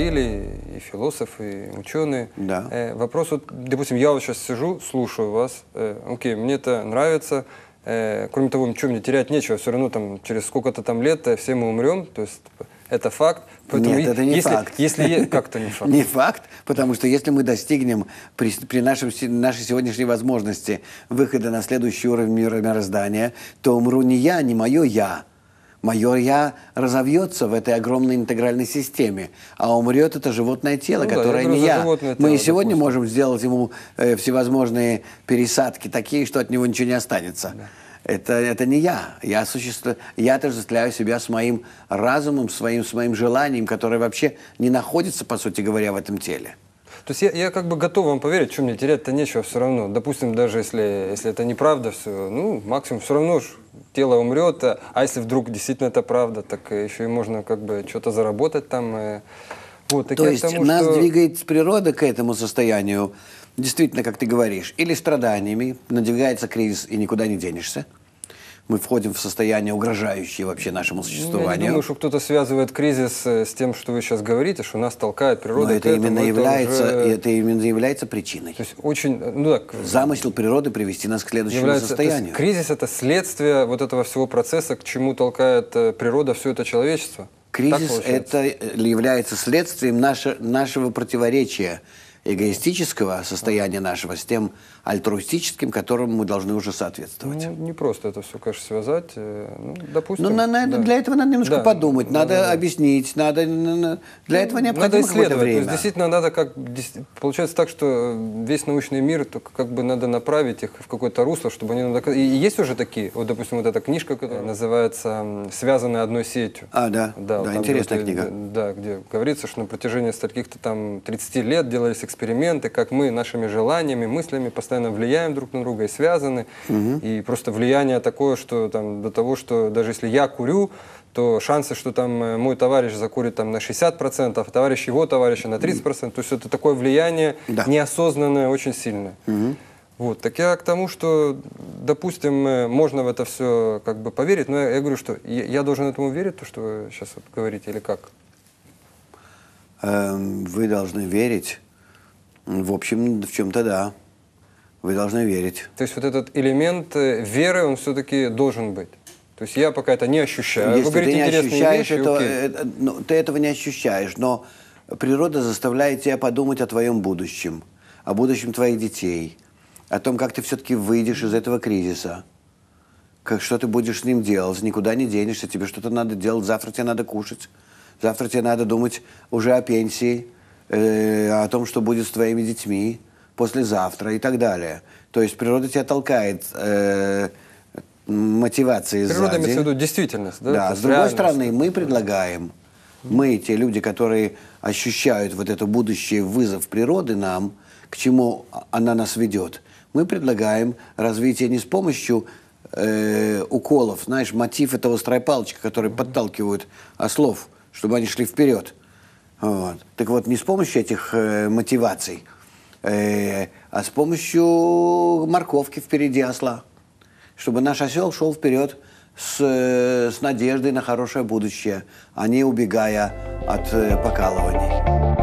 говорили, и философы, и ученые. Да. Э, вопрос, вот, допустим, я вот сейчас сижу, слушаю вас, э, окей, мне это нравится, э, кроме того, ничего мне терять нечего, все равно там через сколько-то там лет э, все мы умрем, то есть это факт. Поэтому Нет, это не если, факт. Если как-то не факт. Не факт, потому что если мы достигнем при, при нашем, нашей сегодняшней возможности выхода на следующий уровень мироздания, то умру не я, не мое я, Майор Я разовьется в этой огромной интегральной системе, а умрет это животное тело, ну, которое да, не я. Тело, Мы и сегодня допустим. можем сделать ему э, всевозможные пересадки такие, что от него ничего не останется. Да. Это, это не я. Я, существу... я отождествляю себя с моим разумом, своим, с моим желанием, которое вообще не находится, по сути говоря, в этом теле. То есть я, я как бы готов вам поверить, что мне терять-то нечего все равно. Допустим, даже если, если это неправда все, ну, максимум все равно же тело умрет, а, а если вдруг действительно это правда, так э, еще и можно как бы что-то заработать там. Э. Вот, так То есть тому, нас что... двигает природа к этому состоянию, действительно, как ты говоришь, или страданиями, надвигается кризис и никуда не денешься, мы входим в состояние, угрожающее вообще нашему существованию. Я не думаю, что кто-то связывает кризис э, с тем, что вы сейчас говорите, что нас толкает природа. Но это, этому, именно это является, уже... это именно является причиной. То есть очень, ну так... Замысел природы привести нас к следующему является, состоянию. Есть, кризис — это следствие вот этого всего процесса, к чему толкает э, природа все это человечество. Кризис — это является следствием наше, нашего противоречия эгоистического состояния нашего с тем альтруистическим, которому мы должны уже соответствовать. Ну, не просто это все, конечно, связать. Э, ну, допустим. Ну, на, на, да. для этого надо немножко да. подумать, да, надо объяснить, надо для ну, этого необходимо надо исследовать. время. То есть, действительно, надо как получается так, что весь научный мир только как бы надо направить их в какое-то русло, чтобы они нам И есть уже такие, вот допустим, вот эта книжка, которая называется "Связанная одной сетью". А, да. Да, да вот интересная где, книга. Да, где говорится, что на протяжении стольких-то там 30 лет делались эксперименты, как мы нашими желаниями, мыслями постоянно влияем друг на друга и связаны. Угу. И просто влияние такое, что там до того, что даже если я курю, то шансы, что там э, мой товарищ закурит там на 60%, а товарищ его товарища на 30%, то есть это такое влияние да. неосознанное очень сильное. Угу. Вот, так я к тому, что, допустим, э, можно в это все как бы поверить, но я, я говорю, что я, я должен этому верить, то, что вы сейчас вот говорите, или как? Эм, вы должны верить в общем, в чем-то да. Вы должны верить. То есть вот этот элемент э, веры, он все-таки должен быть? То есть я пока это не ощущаю. Если Вы говорите, ты не ощущаешь, вещи, это, это, э, ну, ты этого не ощущаешь, но природа заставляет тебя подумать о твоем будущем, о будущем твоих детей, о том, как ты все-таки выйдешь из этого кризиса, как, что ты будешь с ним делать, никуда не денешься, тебе что-то надо делать, завтра тебе надо кушать, завтра тебе надо думать уже о пенсии – Э, о том, что будет с твоими детьми послезавтра и так далее. То есть природа тебя толкает э, мотивации природа сзади. Природа имеется в виду действительность, да? Да, с другой стороны, мы предлагаем, мы, те люди, которые ощущают вот это будущее вызов природы нам, к чему она нас ведет, мы предлагаем развитие не с помощью э, уколов, знаешь, мотив этого стройпалочка, который mm подталкивают ослов, чтобы они шли вперед. Вот. Так вот, не с помощью этих э, мотиваций, э, а с помощью морковки впереди осла, чтобы наш осел шел вперед с, э, с надеждой на хорошее будущее, а не убегая от э, покалываний.